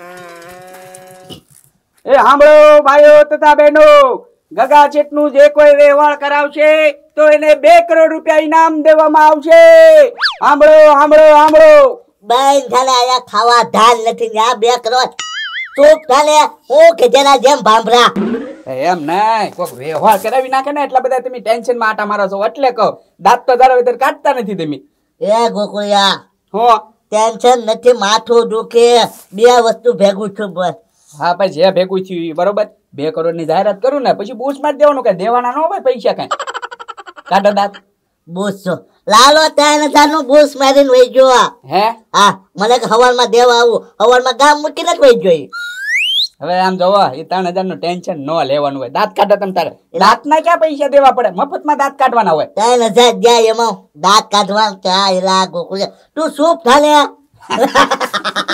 એ સાંભળો ભાઈઓ તથા બહેનો ગગા જેટનું જે કોઈ વ્યવહાર કરાવશે તો એને બે કરોડ રૂપિયા ઇનામ દેવામાં આવશે સાંભળો સાંભળો સાંભળો બેન થાલે આયા ખાવા ધાલ નથી આ બે કરોડ ચૂપ થાલે હું ખેતેના જેમ ભાંભરા એમ નહીં કોક વ્યવહાર કરાવી નાખે ને એટલા બધા તમે ટેન્શન માં આટા મારો છો એટલે કહો દાંત તો ધારો કાઢતા નથી તમે એ ગોકુળિયા હો ટેન્શન નથી માથું દુખે બે વસ્તુ ભેગું છું બસ હા ભાઈ જે ભેગું થયું બરોબર બે કરોડ ની જાહેરાત કરું ને પછી બૂસ માં દેવાનું કઈ દેવાના નો હોય પૈસા કઈ કાઢો દાંત બૂસ લાલો ત્યાં નું બૂસ મારીને વહી જો હે હા મને હવારમાં દેવા આવું હવારમાં ગામ મૂકીને જ વહી જોઈએ હવે આમ જોવો એ ત્રણ હજાર નું ટેન્શન ન લેવાનું હોય દાંત કાઢો તમે તારે દાંત ના ક્યાં પૈસા દેવા પડે મફત માં દાંત કાઢવાના હોય ત્રણ હજાર ગયા એમાં દાંત કાઢવા ક્યાં લાખ તું શું થાલે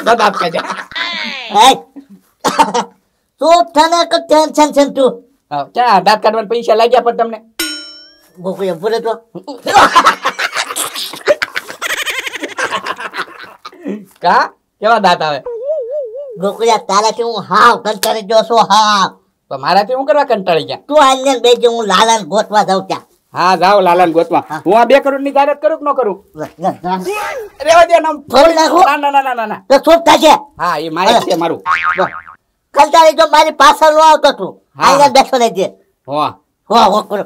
દાંત કાઢ્યા શું થાલે કે ટેન્શન છે તું ક્યાં દાંત કાઢવાના પૈસા લાગ્યા પણ તમને ગોકુલ એમ બોલે તો કા કેવા દાંત આવે ડોકરિયા તારાથી હું હાવ કંટાળી ગયો છું હાવ તો મારાથી હું કરવા કંટાળી ગયા તું આઈને બેજે હું લાલાન ગોતવા જાઉં ત્યાં હા જાવ લાલાન ગોતવા હું આ બે કરોડ ની જાહેરાત કરું કે ન કરું રેવા દે નામ ફોડ નાખો ના ના ના ના તો ચૂપ થાજે હા એ મારે છે મારું કંટાળી ગયો મારી પાછળ નો આવતો તું આઈને બેસો લેજે હો હો હો કરો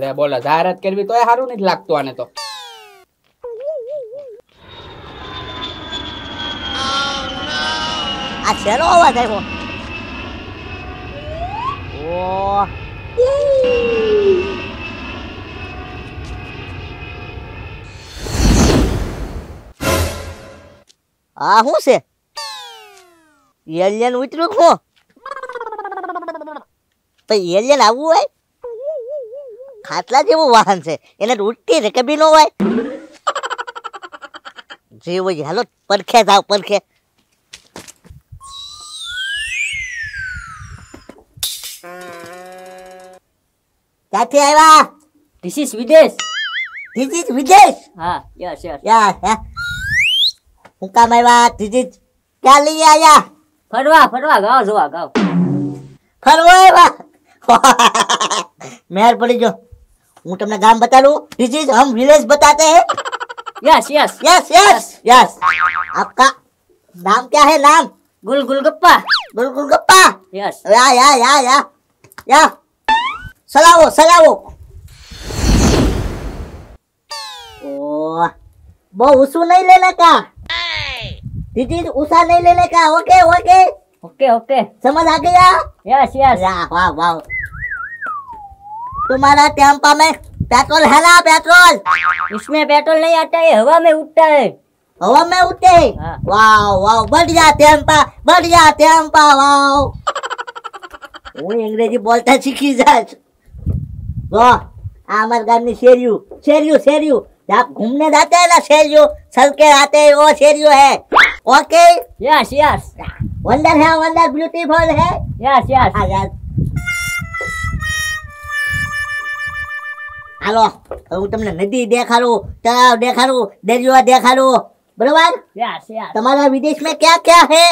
લે બોલો જાહેરાત કરવી તો એ સારું નથી લાગતું આને તો આ એલિયન ઉતર્યું હું તો એલિયન આવવું હોય ખાટલા જેવું વાહન છે એને ઉડતી રકબી ન હોય જેવું હાલો પરખે જાવ પરખે ક્યાંથી આવ્યા ધીસ ઇઝ વિદેશ ધીસ ઇઝ વિદેશ હા યસ યસ યા હે હું કામ આવ્યા ધીસ ઇઝ ક્યાં લઈ આવ્યા ફરવા ફરવા ગાવ જોવા ગાવ ફરવા આવ્યા મેર પડી જો હું તમને ગામ બતાડું ધીસ ઇઝ હમ વિલેજ બતાતે હે yes yes yes yes yes आपका नाम क्या है नाम गुल गुल गप्पा गुल गुल गप्पा यस या या या या या સલાવો સલાવો ઓ उसू नहीं નહીં લે લેકા दीदी उसा नहीं लेने का ओके ओके ओके ओके समझ आ गया यस यस वाह वाह तुम्हारा टेम्पा में पेट्रोल है ना पेट्रोल इसमें पेट्रोल नहीं आता है हवा में उठता है हवा में उठते हाँ. है वाह वाह बढ़िया टेम्पा बढ़िया टेम्पा वाह वो अंग्रेजी बोलता सीखी जा વાહ આ અમારા ગામની શેરિયું શેરિયું શેરિયું आप घूमने जाते हैं ना शेरियो चल के आते हैं वो शेरियो है ओके यस यस वंडर है वंडर ब्यूटीफुल है यस यस હાલો હું તમને નદી દેખાડું તળાવ દેખાડું દરિયો દેખાડું બરોબર તમારા વિદેશ મેં ક્યાં ક્યાં હે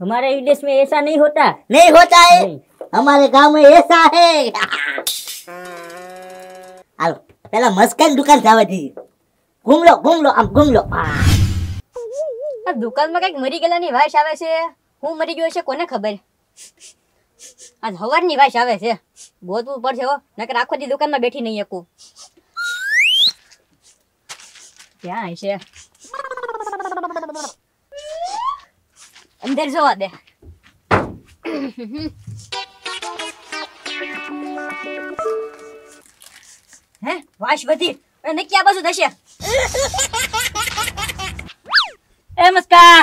हमारे विदेश में ऐसा नहीं होता नहीं होता है અમારે ગામ એસા હે હાલો પેલા મસ્કાન દુકાન જવા દીધી ઘૂમલો લો આમ ઘૂમલો આ દુકાનમાં કઈક મરી ગયેલાની વાસ આવે છે હું મરી ગયો છે કોને ખબર આજ હવારની વાસ આવે છે ગોતવું પડશે હો નકર આખો દી દુકાનમાં બેઠી નહીં શકું ક્યાં છે અંદર જોવા દે હે વાશ વધી અને ક્યાં બાજુ થશે એ મસ્કા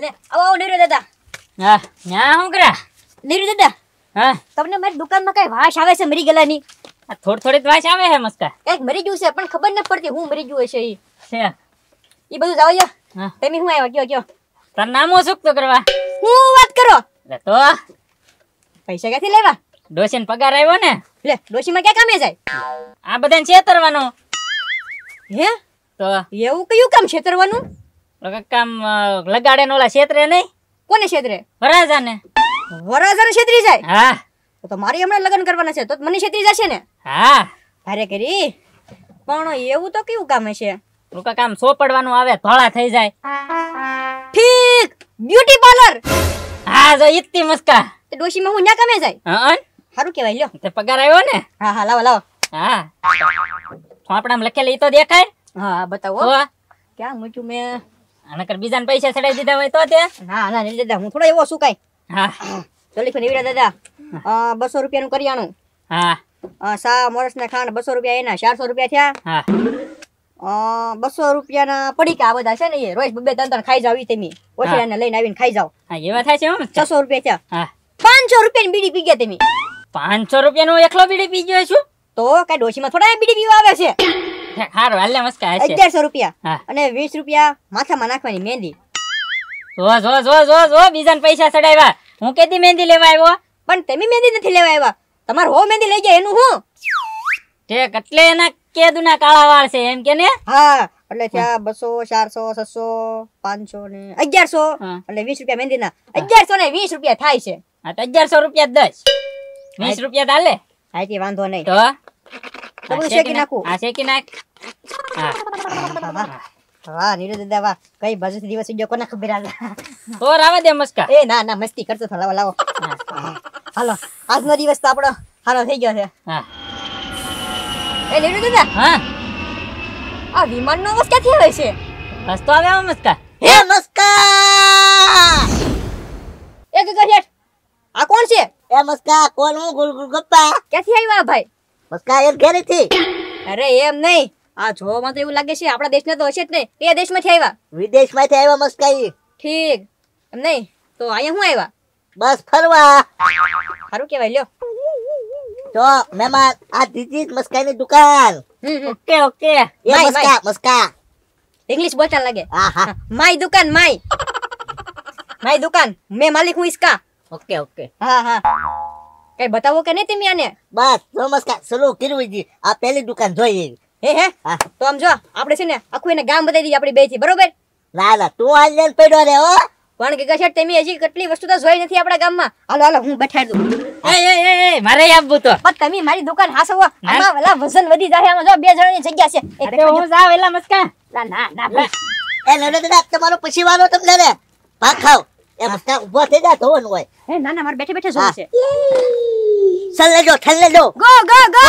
લે આવો નીરુ દાદા હા ન્યા હું કરા નીરુ દાદા હા તમને મારી દુકાનમાં કઈ વાશ આવે છે મરી ગલાની થોડી થોડી વાશ આવે હે મસ્કા એક મરી ગયું છે પણ ખબર ન પડતી હું મરી ગયું હશે એ છે ઈ બધું જાવ જો તમે હું આવ્યા કયો કયો તાર નામો સુક્ત કરવા હું વાત કરો તો પૈસા ક્યાંથી લેવા ડોશી પગાર આવ્યો ને લે ડોશી માં ક્યાં કામે જાય આ બધા છેતરવાનો હે તો એવું કયું કામ છેતરવાનું કામ લગાડે ઓલા છેતરે નહીં કોને છેતરે વરાજાને વરાજાને છેતરી જાય હા તો મારી હમણાં લગ્ન કરવાના છે તો મને છેતરી જશે ને હા ભારે કરી પણ એવું તો કયું કામ છે રૂકા કામ સોપડવાનું આવે ધોળા થઈ જાય ઠીક બ્યુટી પાર્લર હા જો ઇત્તી મસ્કા તો ડોશીમાં હું ના કમે જાય હા સારું કહેવાય લ્યો તે પગાર આવ્યો ને હા હા લાવો લાવો હા ફાફડામાં લખેલ તો દેખાય હા બતાવો ક્યાં મૂક્યું મેં આના બીજાને પૈસા ચડાવી દીધા હોય તો તે ના ના નહીં દાદા હું થોડો એવો શું કાઈ હા તો લખો નેવીરા દાદા બસો રૂપિયાનું કરિયાણું હા સા મોરસના ખાંડ બસો રૂપિયા એના ચારસો રૂપિયા થયા હા બસો રૂપિયાના પડીકા આ બધા છે ને એ રોજ બબે ત્રણ ત્રણ ખાઈ જાવ તમે ઓછી લઈને આવીને ખાઈ જાવ એવા થાય છે છસો રૂપિયા થયા હા પાંચસો રૂપિયા બીડી પી ગયા તમે પાંચસો રૂપિયાનો એકલો બીડી પી ગયો છું તો કઈ ડોશીમાં થોડા બીડી પીવા આવે છે હારું હાલ મસ્કા અગિયારસો રૂપિયા અને વીસ રૂપિયા માથામાં નાખવાની મહેંદી જો જો જો જો જો બીજાને પૈસા ચડાવ્યા હું કેદી મહેંદી લેવા આવ્યો પણ તમે મહેંદી નથી લેવા આવ્યા તમારે હો મહેંદી લઈ ગયા એનું હું ઠેક એટલે એના કેદુના કાળા વાળ છે એમ કે ને હા એટલે ત્યાં બસો ચારસો છસો પાંચસો ને અગિયારસો એટલે વીસ રૂપિયા મહેંદી ના અગિયારસો ને વીસ રૂપિયા થાય છે હા તો અગિયારસો રૂપિયા દસ વીસ રૂપિયા ચાલે હાજી વાંધો નહીં તો થોડું શેકી નાખું કઈ બાજુ દિવસ જો ખબર આવે ઓર કરતો થા લાવો લાવો હાલો દિવસ તો આપણો હારો થઈ ગયો છે એ નીરજ દાદા હા આ વિમાન નો અવાજ થયો આવે છે હસતો આવે મસ્કા હે મસ્કા એ ગગા હેઠ આ કોણ છે એ મસ્કા કોણ હું ગુલગુલ ગુલ ગપ્પા ક્યાંથી આવ્યા ભાઈ મસ્કા એ ઘેરે થી અરે એમ નહીં આ જોવામાં તો એવું લાગે છે આપણા દેશને તો હશે જ નહીં કયા દેશમાંથી આવ્યા વિદેશમાંથી આવ્યા મસ્કા ઠીક એમ નહીં તો અહીંયા હું આવ્યા બસ ફરવા સારું કહેવાય લ્યો તો મહેમાન આ દીદી મસ્કાની દુકાન ઓકે ઓકે મસ્કા મસ્કા ઇંગ્લિશ બોલતા લાગે માય દુકાન માય માય દુકાન મે માલિક હું ઇસકા ઓકે ઓકે હા હા કઈ બતાવો કે નહીં તમે બસ નમસ્કાર સલો કિરવીજી આ પહેલી દુકાન જોઈ હે હે તો આમ જો આપણે છે ને આખું એને ગામ બતાવી દઈએ આપણી બે થી બરોબર ના ના તું હાલ લેન પડ્યો રે હો પણ કે કશે તમે હજી કેટલી વસ્તુ તો જોઈ નથી આપણા ગામમાં હાલો હાલો હું બેઠાડી દઉં એ એ એ મારે આપવું તો પણ તમે મારી દુકાન હાસવો આમાં વેલા વજન વધી જાય આમાં જો બે જણાની જગ્યા છે અરે હું જાવ વેલા મસ્કા ના ના ના એ લડો દાદા તમારો પછી વાળો તમને રે ભાગ ખાવ એ મસ્કા થઈ જા ધોવાનું હોય એ ના ના મારે બેઠે બેઠે જોવું છે ચાલ લેજો ઠલ લેજો ગો ગો ગો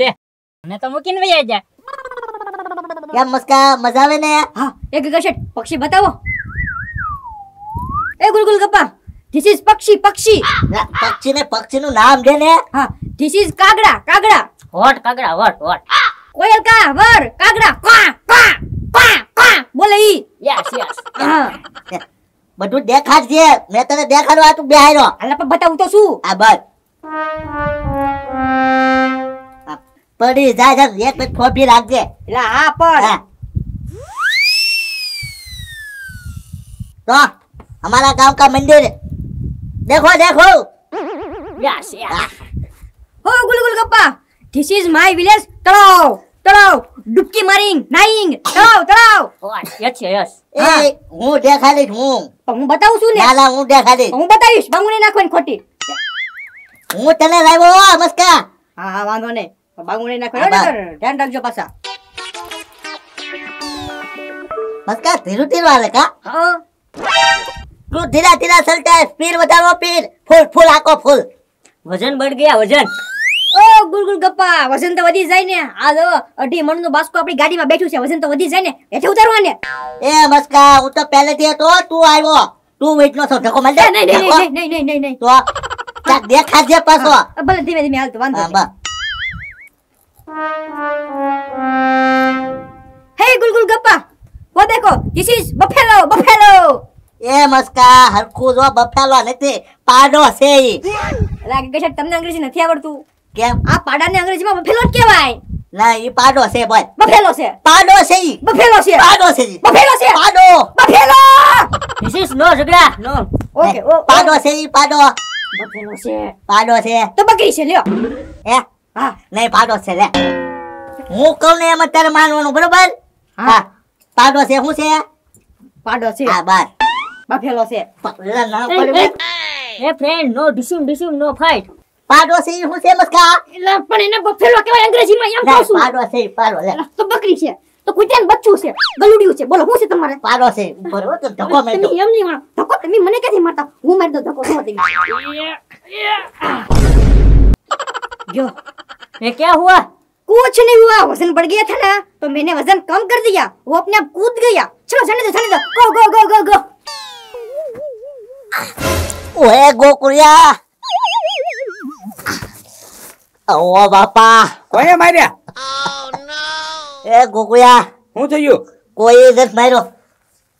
લે મને તો મૂકીને વયા જા યાર મસ્કા મજા આવે ને હા એક ગશેટ પક્ષી બતાવો એ ગુલગુલ ગપ્પા ધીસ ઇઝ પક્ષી પક્ષી પક્ષી ને પક્ષી નું નામ છે ને હા ધીસ ઇઝ કાગડા કાગડા હોટ કાગડા હોટ હોટ કોયલ કા વર કાગડા કા કા બોલે ઈ યસ યસ બધું દેખાડ છે મેં તને દેખાડો તું બેહાયરો અલ્લા પણ બતાવું તો શું આ બસ પડી જાય જા એક મિનિટ ખોપી રાખજે એટલે હા પણ તો हमारा गांव का मंदिर देखो देखो यस यस हो गुलगुल गप्पा दिस इज माय विलेज तड़ाव तड़ाव डुबकी मारिंग नाइंग तड़ाव तड़ाव હું દેખાડીશ હું હું બતાવું છું ને લાલા હું દેખાડીશ હું બતાવીશ બાંગુને નાખવાની હું તને વાંધો નહીં બાંગુને નાખવાની ધ્યાન રાખજો પાછા મસ્કા ધીરું ધીરું હાલે કા તું ધીરા ધીરા ચલતા સ્પીડ વધારો સ્પીડ ફૂલ ફૂલ આકો ફૂલ વજન બઢ ગયા વજન ઓ ગુલગુલ ગપ્પા વજન તો વધી જાય ને આ અઢી મણ નું બાસ્કો ગાડીમાં બેઠું છે વજન તો વધી જાય ને એટલે ને એ મસ્કા હું તો તું આવ્યો તું ધીમે ધીમે હાલ તો વાંધો હા હે ગપ્પા વો દેખો ધીસ બફેલો બફેલો એ મસ્કા હરખું બફેલો નથી પાડો છે ઈ રાગ તમને અંગ્રેજી નથી આવડતું કેમ આ પાડાને અંગ્રેજીમાં બફેલો જ કહેવાય ના એ પાડો છે બસ બફેલો છે પાડો છે બફેલો છે પાડો છે બફેલો છે પાડો બફેલો ધીસ ઇઝ નો ઝગડા નો ઓકે પાડો છે પાડો બફેલો છે પાડો છે તો બકરી છે લ્યો હે હા નહીં પાડો છે લે હું કહું ને એમ અત્યારે માનવાનું બરોબર હા પાડો છે શું છે પાડો છે હા બાર બફેલો છે ના એ ફ્રેન્ડ નો ડિસ્યુમ ડિસ્યુમ નો ફાઇટ પાડોશી હું છે મસ્કા એટલે પણ એને બફેલો કહેવાય અંગ્રેજીમાં એમ કહું છું પાડોશી પાડો લે તો બકરી છે તો કુતરાનું બચ્ચું છે ગલુડિયું છે બોલો હું છે તમારે પાડો છે બરોબર તો ધક્કો મેં તમે એમ નહીં મારો ધક્કો તમે મને ક્યાંથી મારતા હું મારી દો ધક્કો નો તમે જો ये क्या हुआ कुछ नहीं हुआ वजन बढ़ गया था ना तो मैंने वजन कम कर दिया वो अपने आप कूद गया चलो जाने दो जाने दो गो गो गो गो गो ओए गोकुरिया ઓ બાપા કોઈએ માર્યા એ ગોકુયા શું થયું કોઈ જત માર્યો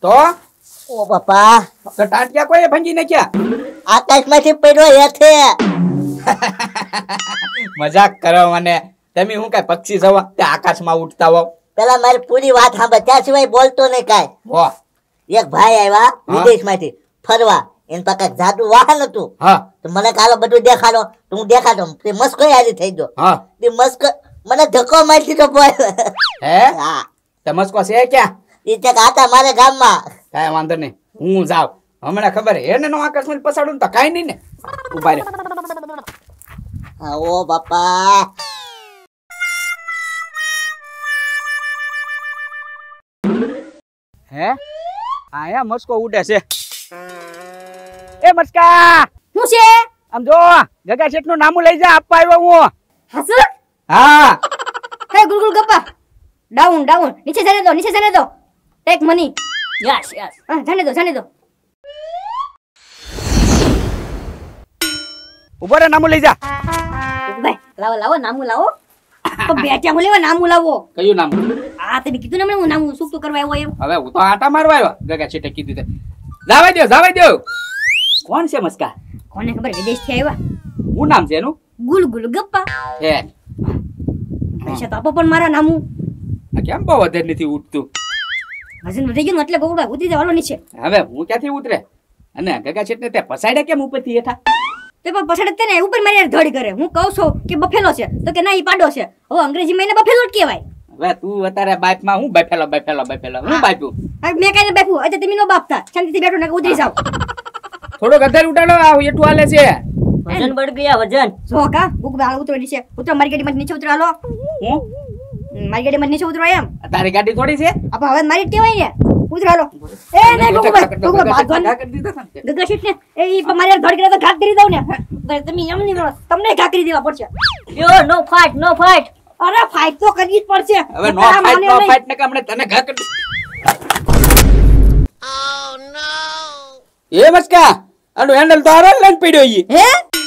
તો ઓ બાપા તો ટાંટિયા કોઈએ ભંજી નાખ્યા આકાશમાંથી પડ્યો હેઠે મજાક કરો મને તમે હું કઈ પક્ષી છો તે આકાશમાં ઉડતા હોવ પેલા મારી પૂરી વાત સાંભળ ત્યાં સિવાય બોલતો નહીં કાંઈ વાહ એક ભાઈ આવ્યા વિદેશમાંથી ફરવા એન પાસે જાદુ વાહન હતું હા તો મને કાલો બધું દેખાડો તો હું દેખાડો તે મસ્કો યારી થઈ ગયો હા તે મસ્ક મને ધક્કો મારી દીધો બોલ હે હા તે મસ્કો છે ક્યાં એ તે કાતા મારે ગામમાં કાંઈ વાંધો નહીં હું જાવ હમણાં ખબર એને નો આકર્ષણ પછાડું તો કાઈ નહીં ને ઉભા રે ઓ બાપા હે આયા મસ્કો ઉડે છે એ મસ્કા શું છે આમ જો ગગા શેઠ નું નામું લઈ જા આપવા આવ્યો હું હસુર હા હે ગુલગુલ ગપ્પા ડાઉન ડાઉન નીચે જને દો નીચે જને દો ટેક મની યસ યસ જને દો જને દો ઉભો રે નામું લઈ જા ભાઈ લાવો લાવો નામું લાવો બેટ્યા લેવા નામું લાવો કયું નામ આ તમે કીધું ને હું નામું શું કરવા આવ્યો એમ હવે હું તો આટા મારવા આવ્યો ગગા છેટે કીધું તે જાવા દો જાવા દો કોણ છે મસ્કા કોને ખબર વિદેશ થી આવ્યા હું નામ છે એનું ગુલગુલ ગપ્પા છે પૈસા તો પણ મારા નામું કેમ બહુ વધારે નથી ઉઠતું વજન વધી ગયું એટલે બહુ ઉતરી જવાનું છે હવે હું ક્યાંથી ઉતરે અને ગગા છેટને તે પસાડ્યા કેમ ઉપરથી હેઠા તે પણ પસાડ તેને ઉપર મારી ધડ કરે હું કહું છું કે બફેલો છે તો કે ના એ પાડો છે હવે અંગ્રેજી મહિને બફેલો જ કહેવાય હવે તું અત્યારે બાપ માં હું બફેલો બફેલો બફેલો હું બાપું મેં કઈ બાપુ અજય તમે નો બાપ થા શાંતિથી બેઠો ને ઉતરી જાવ થોડો ગધર ઉડાડો આ એટલું હાલે છે વજન બળ ગયા વજન જો ભૂખ બાળ ઉતરી છે ઉતરો મારી ગાડીમાં નીચે ઉતરો હું મારી ગાડીમાં નીચે ઉતરો એમ તારી ગાડી થોડી છે અબ હવે મારી ટેવાય ને ઉતરો એ ને ગોગુભાઈ ગોગુભાઈ ભાગવાન કરી દીધા ગગા શીટ ને એ મારી ધડ કરે તો ઘાટ કરી દઉં ને તમે એમ નહીં મળો તમને ઘા કરી દેવા પડશે યો નો ફાઇટ નો ફાઇટ અરે ફાઇટ તો કરવી જ પડશે હવે નો ફાઇટ નો ફાઇટ ને કામને તને ઘા કરી ઓ નો oh, ఏ బస్కా అడు ఎండలు తోరాలి లేని పీడి